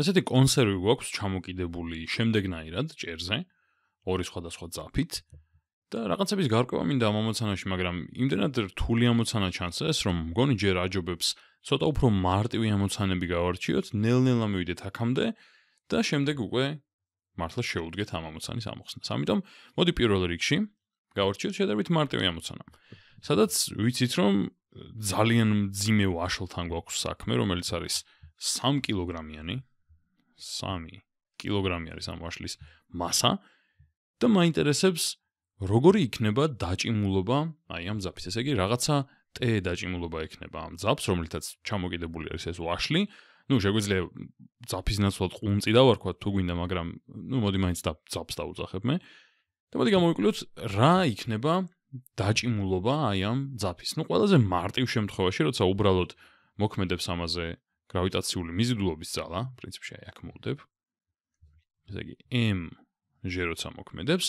ესეთი კონსერვი გვაქვს ჩამოკიდებული შემდეგნაირად ჭერზე ორი სხვადასხვა ძაფით და რაღაცების გარკვევა მინდა მომოცანაში, მაგრამ იმდენად რთული ამოცანა ჩანს ეს, რომ მგონი ჯერ აჯობებს ცოტა უფრო მარტივი ამოცანები გავარჩიოთ, ნელ-ნელა მივიდეთ აქამდე და შემდეგ უკვე მართლა შეუდგეთ ამ ამოცანის ამოხსნას. ამიტომ მოდი პირველ რიგში გავარჩიოთ შედარებით მარტივი ამოცანა. სადაც ვიცით, რომ ძალიან მძიმე ვაშლთან გვაქვს საქმე, რომელიც არის 3 კილოგრამიანი, 3 კილოგრამი არის ამ ვაშლის massa და მაინტერესებს როგორი იქნება დაჭიმულობა აი ამ ძაფის ესე იგი რაღაცა ტე დაჭიმულობა იქნება ამ ძაფს რომელთაც ჩამოკიდებული არის ეს ვაშლი ну შეგვიძლია ძაფის ნაცვლად ყუნწი დავარქვა თუ გვინდა მაგრამ ну მოდი მაინც და ძაფს დავუძახებ მე და მოდი გამოვიკლოთ რა იქნება დაჭიმულობა აი ამ ძაფის ну ყველაზე მარტივ შემთხვევაში როცა უბრალოდ მოქმედებს ამაზე gravitაციული მიზიდულობის ძალა, პრინციპში აი აქ მოვდებ. ესე იგი m ჟეროცა მოქმედებს.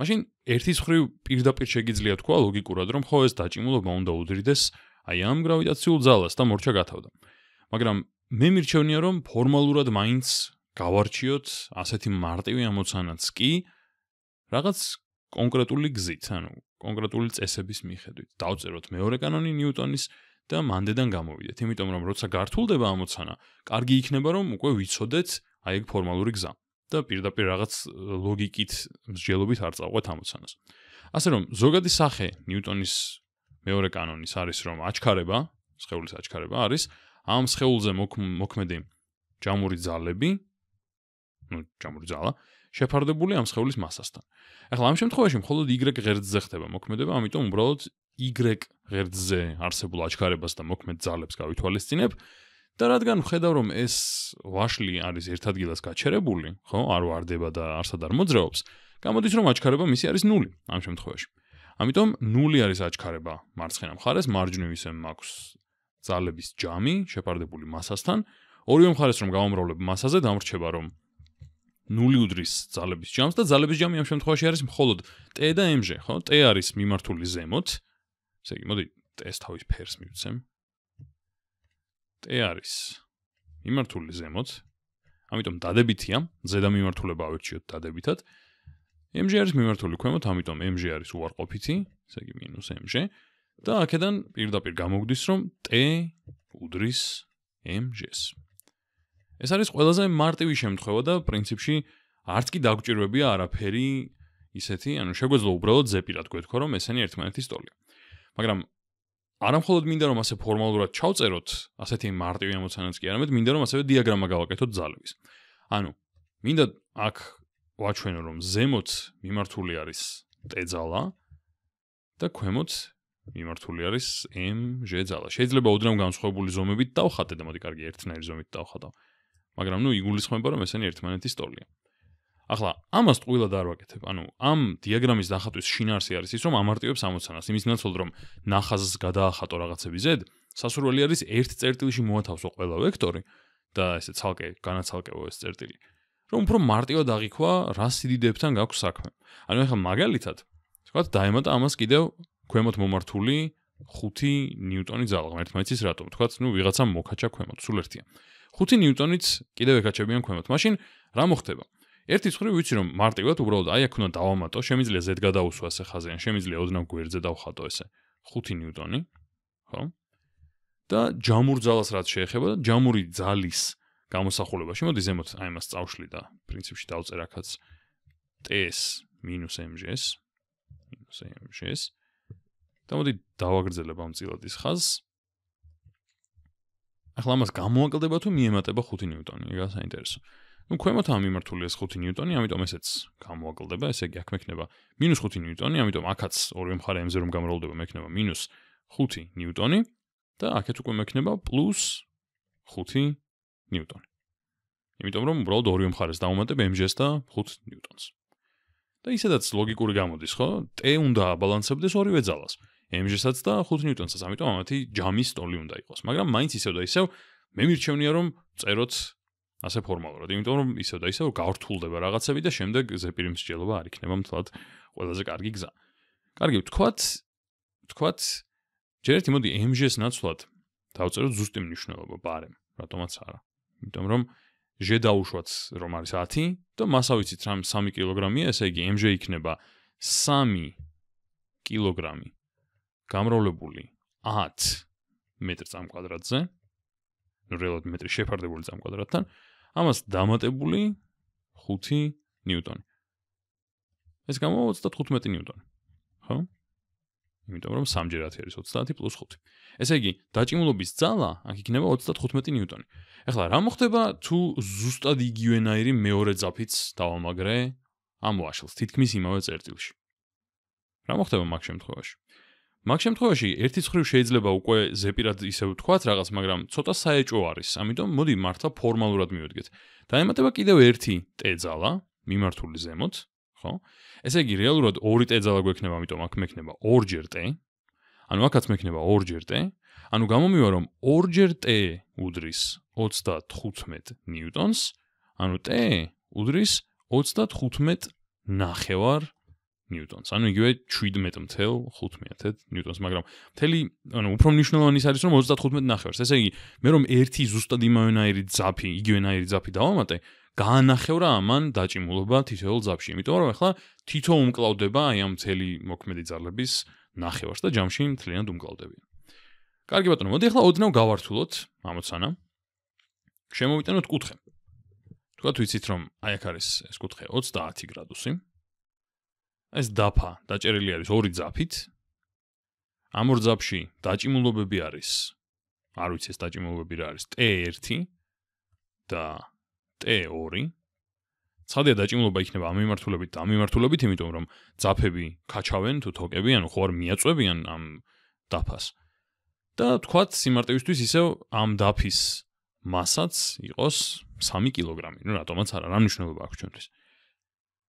მაშინ ერთის ხრივ პირდაპირ შეგიძლია თქვა ლოგიკურად რომ ხო ეს დაჭიმულობა უნდა უდრიდეს აი ამ gravitაციულ ძალას და მორჩა გათავდა. მაგრამ მე მირჩევნია რომ ფორმალურად მაინც გავარჩიოთ ასეთი მარტივი ამოცანაც კი რაღაც კონკრეტული გზით, ანუ კონკრეტული წესების მიხედვით. დავწეროთ მეორე კანონი ნიუტონის, და მანდედან გამოვიდეთ, იმიტომ რომ როცა გართულდება ამოცანა, კარგი იქნება რომ უკვე ვიცოდეთ აი ეგ ფორმალური გზა და პირდაპირ რაღაც ლოგიკით მსჯელობით არ წავყვეთ ამოცანას. ასე რომ ზოგადი სახე ნიუტონის მეორე კანონის არის რომ აჩქარება, სხეულის აჩქარება არის ამ სხეულზე მოქმედი ჯამური ძალები, ну, ჯამური ძალა შეფარდებული ამ სხეულის მასასთან. ახლა ამ შემთხვევაში მხოლოდ y ღერძზე ხდება მოქმედება, ამიტომ უბრალოდ Y ღერძზე არსებულ აჩქარებას და მოქმედ ძალებს გავითვალისწინებ და რადგან ვხედავ რომ ეს ვაშლი არის ერთ ადგილას გაჩერებული, ხო, არ واردება და არსად არ მოძრაობს, გამოდის რომ აჩქარება მისი არის 0 ამ შემთხვევაში. ამიტომ 0 არის აჩქარება მარცხენა მხარეს, მარჯვნივისემ მაქვს ძალების ჯამი შეფარდებული მასასთან. ორივე მხარეს რომ გამომრავლებ მასაზე დამრჩება რომ 0 უდრის ძალების ჯამს და ძალების ჯამი ამ შემთხვევაში არის მხოლოდ T და M-ზე, ხო? T არის მიმართული ზემოთ, ესე იგი, მოდი ეს თავის ფერს მივცემ. T არის მიმართული ზემოთ. ამიტომ დადებითია, ზედა მიმართულება ავირჩიოთ დადებითად. MG არის მიმართული ქვემოთ, ამიტომ MG არის უარყოფითი, ესე იგი მინუს MG. და აქედან პირდაპირ გამოგვდის რომ T უდრის MG-ს. ეს არის ყველაზე მარტივი შემთხვევა და პრინციპში არც კი დაგჭირვებია არაფერი ისეთი, ანუ შეგვეძლო უბრალოდ ზეპირად გვეთქვა რომ ესენი ერთმანეთის ტოლია. მაგრამ არა მხოლოდ მინდა რომ ასე ფორმალურად ჩავწეროთ ასეთი მარტივი ემოციონაც კი არა, მაგრამ მინდა რომ ასევე დიაგრამა გავაკეთოთ ძალების. ანუ მინდა აქ ვაჩვენო რომ ზემოთ მიმართული არის ტეძალა და ქვემოთ მიმართული არის mg ძალა. შეიძლება უდრამ განსხვავებული ზომებით დავხატე და მოდი კარგი ერთნაირი ზომით დავხატავ. მაგრამ ნუ იგულისხმება რომ ესენი ერთმანეთის ტოლია. ახლა ამას ყველა დაარვაკეთებ. ანუ ამ დიაგრამის დახატვის შინაარსი არის ის, რომ ამარტივებს 60-ს. იმის ნაცვლად რომ ნახაზს გადაახატო რაღაცები Z, სასურველი არის ერთ წერტილში მოათავსო ყველა ვექტორი და ესე ცალკე განაცალკევო ეს წერტილი. რომ უფრო მარტივად დაიქვა რა სიდიდებთან გაქვს საქმე. ანუ ახლა მაგალითად, თქვა დაემატა ამას კიდევ ქვემოთ მომართული 5 ნიუტონი ძალა, ერთმანეთის რატომ? თქვა, ну, ვიღაცა მოკაჩა ქვემოთ, სულ ერთია. 5 ნიუტონიც კიდევ ეკაჩებიან ქვემოთ. მაშინ რა მოხდება? ერთი ხრი ვიცი რომ მარტივად უბრალოდ აი აქ უნდა დავამატო, შემიძლია ზეთ გადაუსვა ასე ხაზე, შემიძლია ოდნავ გვერდზე დავხატო ესე 5 ნიუტონი, ხო? და ჯამურ ძალას რაც შეეხება, ჯამური ძალის გამოსახულებაში მოდი ზემოთ აი მას წავშლი და პრინციპში დავწერ ახაც ts -mgs -mgs და მოდი დავაგრძელებ ამ წილადის ხაზს ახლა მას გამოაკლდება თუ მიემატება 5 ნიუტონი, რა საინტერესოა ნუ ქვემოთაა მიმართულია 5 ნიუტონი, ამიტომ ესეც გამოაკლდება, ესე იგი აქ მექნება -5 ნიუტონი, ამიტომ აქაც ორივე მხარე M-ზე რომ გამრავლდება მექნება -5 ნიუტონი და აქეც უკვე მექნება +5 ნიუტონი. იმიტომ რომ უბრალოდ ორივე მხარეს დავუმატებ M-ს და 5 ნიუტონს. და ისედაც ლოგიკური გამოდის, ხო? T უნდა აბალანსებდეს ორივე ძალას. M-ჟესაც და 5 ნიუტონსაც, ამიტომ ამათი ჯამის ტოლი უნდა იყოს. მაგრამ მაინც ისევ და ისევ მე მირჩევნია რომ წეროთ ასე ფორმალურად, იმიტომ რომ ისე და ისე გავრთულდება რაღაცები და შემდეგ ზეპირი მსჯელობა არ იქნება თვალთ ყველაზე კარგი გზა. კარგი, თქვათ თქვათ ჯერ ერთი მოდი MG-ს ნაცვლად დავწეროთ ზუსტი მნიშვნელობა პარემ, რატომაც არა. იმიტომ რომ ჟე დაუშვათ რომ არის 10 და მასავიცით რამ 3 კილოგრამია, ესე იგი MG იქნება 3 კილოგრამი გამრავლებული 10 მეტრ წამ კვადრატზე. ნუ რეალურად მეტრი შეფარდებული წამ კვადრატთან. ამას დამატებული 5 ნიუტონი. ეს გამოვა 35 ნიუტონი. ხო? იმიტომ რომ სამჯერათ არის 30 5. ესე იგი, დაჭიმულობის ძალა აქ იქნება 35 ნიუტონი. ეხლა რა მოხდება თუ ზუსტად იგივენაირი მეორე ძაფიც დავამაგრე ამ ვაშლს თითქმის იმავე წერტილში? რა მოხდება მაგ შემთხვევაში? მაგ შემთხვევაში ერთის ხრივ შეიძლება უკვე ზეპირად ისე ვთქვათ რაღაც, მაგრამ ცოტა საეჭო არის. ამიტომ მოდი მართლა ფორმალურად მივედგეთ. დაემატება კიდევ ერთი ტეძალა მიმართული ზემოთ, ხო? ესე იგი რეალურად ორი ტეძალა გვექნება, ამიტომ აქ მექნება ორჯერ ტე. ანუ აქაც მექნება ორჯერ ტე. ანუ გამომივა რომ ორჯერ ტე უდრის 35 ნიუტონს, ანუ ტე უდრის 35 ნახევარ ნიუტონს. ანუ იგივე 17.5 ნიუტონს, მაგრამ მთელი ანუ უფრო მნიშვნელოვანი არის რომ 35 ნახევარს. ესე იგი, მე რომ ერთი ზუსტად იმავენაირი ძაფი, იგივენაირი ძაფი დავამატე, განახევრა ამან დაჭიმულობა თითოეულ ძაფში. იმიტომ რომ ახლა თითო უმკლავდება აი ამ მთელი მოქმედი ძალების ნახევარს და ჯამში მთლიანად უმკლავდებიან. კარგი ბატონო, მოდი ახლა ოდნავ გავართულოთ ამოცანა. შემოვიტანოთ კუთხე. თქვა თუ იცით რომ აი აქ არის ეს კუთხე 30 გრადუსი. ეს დაფა დაჭერილი არის ორი ძაფით. ამ ორ ძაფში დაჭიმულობები არის. არ ვიცი ეს დაჭიმულობები რა არის. T1 და T2. ცხადია დაჭიმულობა იქნება ამ მიმართულებით და ამ მიმართულებით, იმიტომ რომ ძაფები ქაჩავენ თუ თოკები, ანუ ხوار მიაწვევიან ამ დაფას. და თქვათ სიმარტივისთვის ისევ ამ დაფის მასაც იყოს 3 კილოგრამი. ნუ რატომაც არა, რა მნიშვნელობა აქვს ჩვენთვის.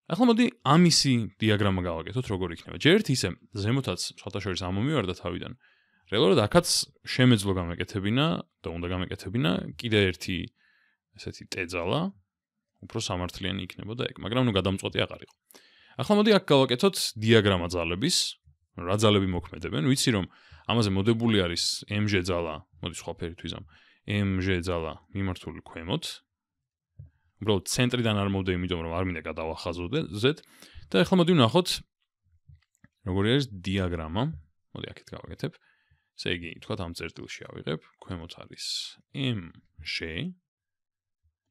ახლა მოდი ამისი დიაგრამა გავაკეთოთ, როგორი იქნება. ჯერ ერთი ისე ზემოთაც შეფათაშორის ამომივარდა თავიდან. რეალურად ახაც შემეძლო გამეკეთებინა და უნდა გამეკეთებინა კიდე ერთი ესეთი ტეძალა. უფრო სამართლიანი იქნებოდა ეგ, მაგრამ ნუ გადამწყვეტი აღარ იყო. ახლა მოდი აქ გავაკეთოთ დიაგრამა ძალების, რა ძალები მოქმედებენ. ვიცი რომ ამაზე მოდებული არის MJ ძალა, მოდი სხვა ფერით ვიზამ. MJ ძალა მიმართული ქვემოთ, უბრალოდ ცენტრიდან არ მომდე, იმიტომ რომ არ მინდა გადავახაზოდე ზეთ. და ახლა მოდი ვნახოთ როგორი არის დიაგრამა. მოდი აქეთ გავაკეთებ. ესე იგი, თქვათ ამ წერტილში ავიღებ, ქვემოთ არის M J.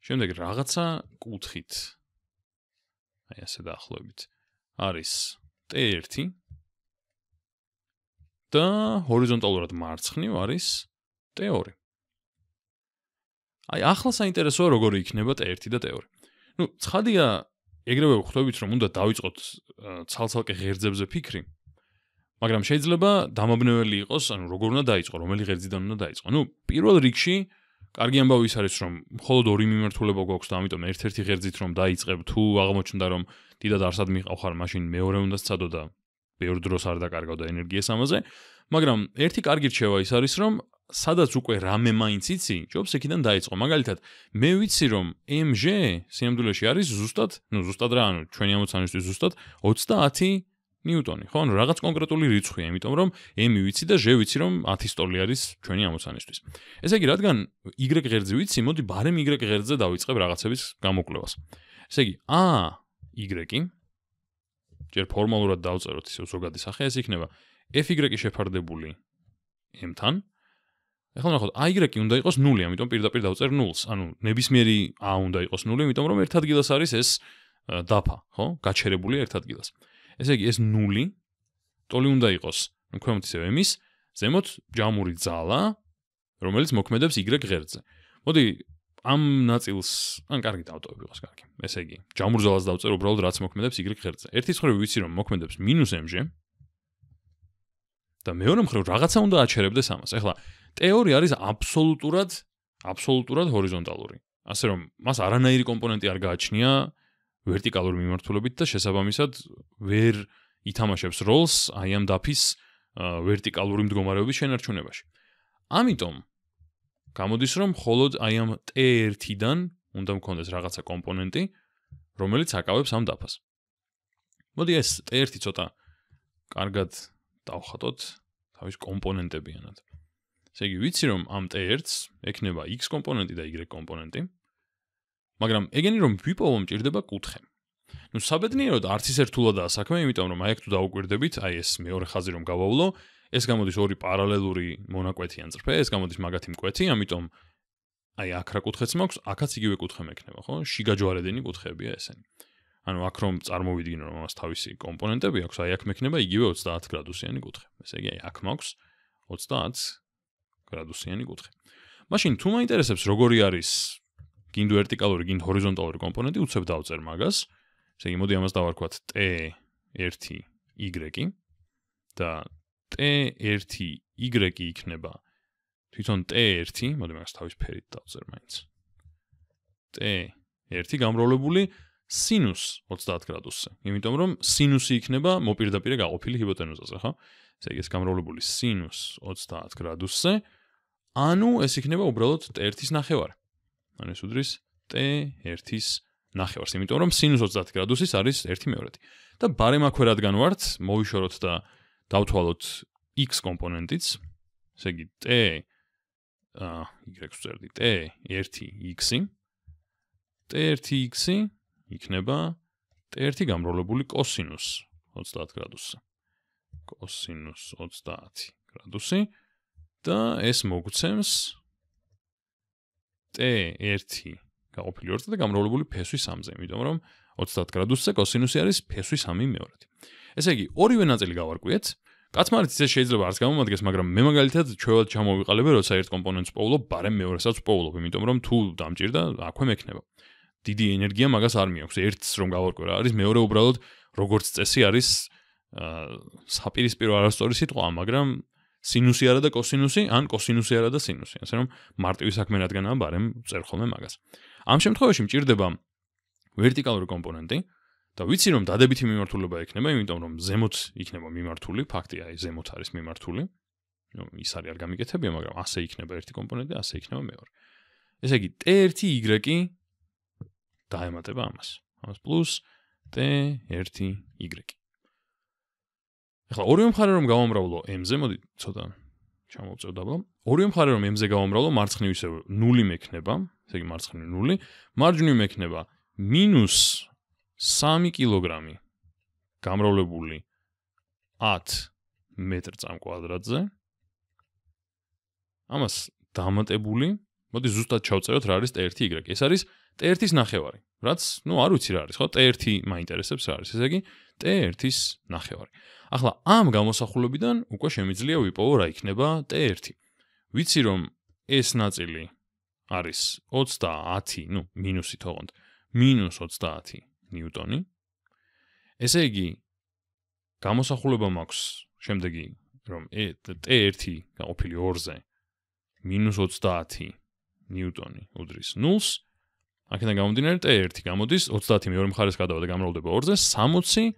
შემდეგ რაღაცა კუთხით აი ასე დაახლოებით არის T1 და ჰორიზონტალურად მარცხნივ არის T2. აი ახლა საინტერესოა როგორი იქნება T1 და T2. ნუ ცხადია ეგრევე ხვდებით რომ უნდა დავიწყოთ ცალ-ცალკე ღერძებზე ფიქრი. მაგრამ შეიძლება დამაბნეველი იყოს, ანუ როგორ უნდა დაიწყო, რომელი ღერძიდან უნდა დაიწყო. ნუ პირველ რიგში კარგი ამბავი ის არის რომ მხოლოდ ორი მიმართულება გვაქვს და ამიტომ ერთ-ერთი ღერძით რომ დაიწყებ თუ აღმოჩნდა რომ დიდად არსად მიყავ ხარ მაშინ მეორე უნდა სწადო და ბევრ დროს არ დაკარგავდა ენერგიას ამაზე. მაგრამ ერთი კარგი რჩევა ის არის რომ სადაც უკვე რამე მაინც იცი, ჯობს ეგიდან დაიწყო. მაგალითად, მე ვიცი რომ MG სიმდულეში არის ზუსტად, ну ზუსტად რა, ანუ ჩვენი ამოცანისთვის ზუსტად 30 ნიუტონი, ხო? ანუ რაღაც კონკრეტული რიცხვია, იმიტომ რომ M ვიცი და J ვიცი რომ 10 სტოლი არის ჩვენი ამოცანისთვის. ესე იგი, რადგან Y ღერძი ვიცი, მოდი ბარემ Y ღერძზე დავიწყებ რაღაცების გამოკვლევას. ესე იგი, A Y-ი ჯერ ფორმალურად დავწეროთ ისე ზოგადი სახე ეს იქნება. FY შეფარდებული M-თან. ახლა ნახოთ, აი ეგრეკი უნდა იყოს 0, ამიტომ პირდაპირ დავწერ 0-ს. ანუ ნებისმიერი ა უნდა იყოს 0, ამიტომ რომ ერთ ადგილას არის ეს დაფა, ხო? გაჩერებულია ერთ ადგილას. ესე იგი, ეს 0 ტოლი უნდა იყოს. ნუ ქვემოთ ისევ ემის, ზემოთ ჯამური ძალა, რომელიც მოქმედებს y ღერძზე. მოდი ამ ნაწილს, ან კარგი დავტოვებ იყოს კარგი. ესე იგი, ჯამურ ძალას დავწერ უბრალოდ რაც მოქმედებს y ღერძზე. ერთი ცხრები ვიცი რომ მოქმედებს -m-ში, და მეორე მხრივ რაღაცა უნდა აჩერებდეს ამას. ეხლა თეორია არის აბსოლუტურად აბსოლუტურად ჰორიზონტალური. ასე რომ მას არანაირი კომპონენტი არ გააჩნია ვერტიკალური მიმართულებით და შესაბამისად ვერ ითამაშებს როლს აი ამ დაფის ვერტიკალური მდგომარეობის შენარჩუნებაში. ამიტომ გამოდის რომ მხოლოდ აი ამ T1-დან უნდა მქონდეს რაღაცა კომპონენტი, რომელიც აკავებს ამ დაფას. მოდი ეს T1 ცოტა კარგად დავხატოთ თავის კომპონენტებიანად. ესე იგი, ვიცი რომ ამ T1-ს ექნება X კომპონენტი და Y კომპონენტი. მაგრამ ეგენი რომ ვიპოვო მჭirdება კუთხე. ნუ საბედნიეროდ არც ის ერთულადაა საქმე, იმიტომ რომ აი აქ თუ დაუკვირდებით, აი ეს მეორე ხაზი რომ გავავლო, ეს გამოდის ორი პარალელური მონაკვეთიან წრფე, ეს გამოდის მაგათი მკვეთი, ამიტომ აი აქ რა კუთხეც მაქვს, აქაც იგივე კუთხე მექნება, ხო? შიგაჯვარედინი კუთხეებია ესენი. ანუ აქ რომ წარმოვიდგინო რომ მას თავისი კომპონენტები აქვს, აი აქ მექნება იგივე 30°-იანი კუთხე. ესე იგი, აი აქ მაქვს 30°-იანი კუთხე. მაშინ თუ მაინტერესებს როგორი არის გინდ ვერტიკალური, გინდ ჰორიზონტალური კომპონენტი, უცებ დავწერ მაგას. ესე იგი, მოდი ამას დავარქვათ T1 Y და T1 Y იქნება თვითონ T1, მოდი მაგას თავის ფერით დავწერ მაინც. T1 გამრავლებული sinus 30 გრადუსზე. იმიტომ რომ sinus-ი იქნება მოპირდაპირე გაყოფილი ჰიპოთენუზაზე, ხო? ესე იგი, ეს გამრავლებული sinus 30 გრადუსზე. ანუ ეს იქნება უბრალოდ t1-ის ნახევარი. ანუ ეს უდრის t1-ის ნახევარს, იმიტომ რომ sinus 30 გრადუსის არის 1/2. და ბარემაქვე რადგან ვართ, მოვიშოროთ და დავთვალოთ x კომპონენტიც. ესე იგი t აა y-ს ვწერდი t 1x-ი. t 1x-ი იქნება t1 გამრავლებული cos 30 გრადუსზე. cos 30 გრადუსი და ეს მოგვცემს t1 გაყოფილი 2 და გამრავლებული ფესვი 3-ზე, იმიტომ რომ 30 გრადუსზე cos-ი არის ფესვი 3 მეორედი. ესე იგი, ორივე ნაწილი გავარკვიეთ. კაცმარიც ისე შეიძლება არც გამომადგეს, მაგრამ მე მაგალითად ჩვეულად ჩამოვიყალიბე, როცა ერთ კომპონენტს პოულობ, ბარემ მეორესაც პოულობ, იმიტომ რომ თუ დამჭირდა, აქვე მექნება. დიდი ენერგია მაგას არ მიაქვს. ერთს რომ გავარკვევა, არის მეორე უბრალოდ როგორც წესი არის აა საპირისპირო არასწორი სიტყვა, მაგრამ სინუსი არა და კოსინუსი, ან კოსინუსი არა და სინუსი, ასე რომ მარტივი საქმე რადგანაა ბარემ წერ ხოლმე მაგას. ამ შემთხვევაში მჭირდება ვერტიკალური კომპონენტი და ვიცი რომ დადებითი მიმართულება ექნება, იმიტომ რომ ზემოთ იქნება მიმართული, ფაქტია, ეს ზემოთ არის მიმართული. ნუ ის არის არ გამიკეთებია, მაგრამ ასე იქნება ერთი კომპონენტი, ასე იქნება მეორე. ესე იგი T1, Y დაემატება ამას. ამას პლუს t 1 y. ახლა ორივე მხარე რომ გავამრავლო m-ზე, მოდი ცოტა ჩამოვწევ დაბლა. ორივე მხარე რომ m-ზე გავამრავლო, მარცხნივ ისევ 0 მექნება, ესე იგი მარცხნივ 0, მარჯვნივ მექნება -3 კგ გამრავლებული 10 მეტრ წამ კვადრატზე. ამას დამატებული 0 მოდი ზუსტად ჩავწეროთ რა არის T1. ეს არის T1-ის ნახევარი. რაც, ну, არ ვიცი რა არის, ხო? T1 მაინტერესებს რა არის. ესე იგი T1-ის ნახევარი. ახლა ამ გამოსახულებიდან უკვე შემიძლია ვიპოვო რა იქნება T1. ვიცი რომ ეს ნაწილი არის 30, ну, მინუსით ოღონდ, მინუს 30 ნიუტონი. ესე იგი გამოსახულება მაქვს შემდეგი რომ ეთ T1 გაყოფილი 2-ზე -30 ნიუტონი უდრის ნულს. აქედან გამომდინარე T1 გამოდის 30 მეორე მხარეს გადავა და გამრავლდება 2-ზე 60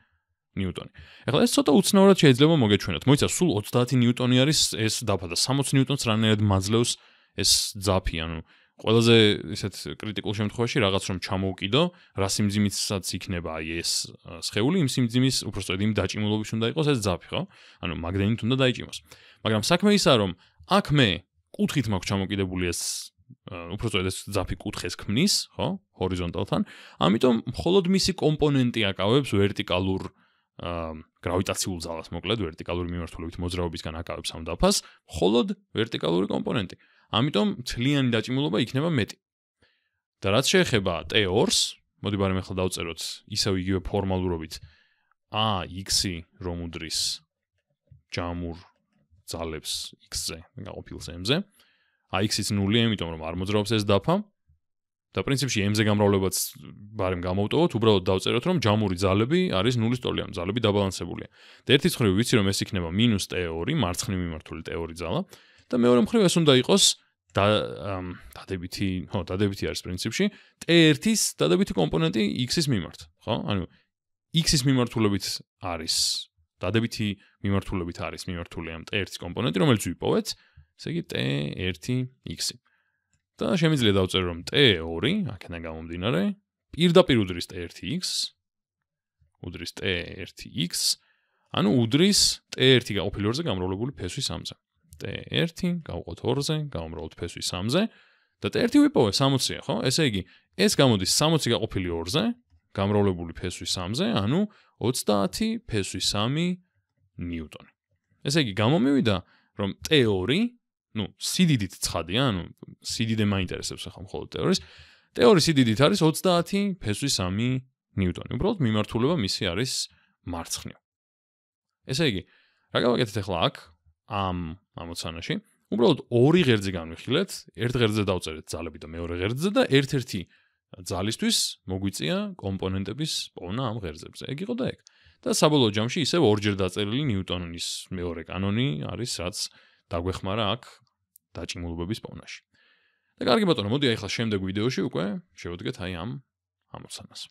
ნიუტონი. ეხლა ეს ცოტა უცნაურად შეიძლება მოგეჩვენოთ. მოიცა სულ 30 ნიუტონი არის ეს დაფა და 60 ნიუტონს რანაირად მაძლევს ეს ძაფი, ანუ ყველაზე ისეთ კრიტიკულ შემთხვევაში რაღაც რომ ჩამოუკიდო, რა სიმძიმისაც იქნება აი ეს სხეული, იმ სიმძიმის უბრალოდ იმ დაჭიმულობის უნდა იყოს ეს ძაფი, ხო? ანუ მაგნიტუდა დაიჭიმოს. მაგრამ საქმე ისაა რომ აქ მე კუთხით მაქვს ჩამოკიდებული ეს უფრო სწორედ ეს ძაფი კუთხეს ქმნის, ხო? ჰორიზონტალთან. ამიტომ მხოლოდ მისი კომპონენტი აკავებს ვერტიკალურ აა გრავიტაციულ ძალას, მოკლედ ვერტიკალური მიმართულებით მოძრაობისგან აკავებს ამ დაფას, მხოლოდ ვერტიკალური კომპონენტი. ამიტომ მთლიანი დაჭიმულობა იქნება მეტი. და რაც შეეხება T-ორს, მოდი ბარემ ახლა დავწეროთ ისევ იგივე ფორმალურობით a x-ი რომ უდრის ჯამურ ძალებს x-ზე, განაყოფილს m-ზე. აა AX-ის ნულია, იმიტომ რომ არ მოძრაობს ეს დაფა. და პრინციპში M-ზე გამრავლებაც ბარემ გამოვტოვოთ, უბრალოდ დავწეროთ, რომ ჯამური ძალები არის ნულის ტოლი, ან ძალები დაბალანსებულია. და ერთი მხრივ ვიცი, რომ ეს იქნება -T2, მარცხნივ მიმართული T2-ი ძალა და მეორე მხრივ ეს უნდა იყოს და დადებითი, ხო, დადებითი არის პრინციპში T1-ის დადებითი კომპონენტი X-ის მიმართ, ხო? ანუ X-ის მიმართულებით არის დადებითი მიმართულებით არის მიმართული ამ T1-ის კომპონენტი, რომელიც ვიპოვეთ, ესე იგი t 1 x და შემიძლია დავწერო რომ t 2 აქედან გამომდინარე პირდაპირ უდრის t 1 x უდრის t 1 x ანუ უდრის t 1 გაყოფილი 2-ზე გამრავლებული ფესვი 3-ზე t 1 გავყოთ 2-ზე გამრავლოთ ფესვი 3-ზე და t 1 ვიპოვე 60-ია ხო ესე იგი ეს გამოდის 60 გაყოფილი 2-ზე გამრავლებული ფესვი 3-ზე ანუ 30 ფესვი 3 ნიუტონი ესე იგი გამომივიდა რომ t 2 ну, სიდიდით ცხადი, ანუ სიდიდე მაინტერესებს ახლა მხოლოდ თეორიის. თეორიის სიდიდით არის 30 ფესვის 3 ნიუტონი. უბრალოდ მიმართულება მისი არის მარცხნივ. ესე იგი, რა გავაკეთეთ ახლა აქ ამ ამოცანაში? უბრალოდ ორი ღერძი განვიხილეთ, ერთ ღერძზე დავწერეთ ძალები და მეორე ღერძზე და ერთ-ერთი ძალისთვის მოგვიწია კომპონენტების პოვნა ამ ღერძებზე. ეგ იყო და ეგ. და საბოლოო ჯამში ისევ ორჯერ დაწერილი ნიუტონის მეორე კანონი არის, რაც დაგვეხმარა აქ დაჭიმულობების პოვნაში. და კარგი ბატონო, მოდი აი ახლა შემდეგ ვიდეოში უკვე შევდგეთ აი ამ ამოცანას.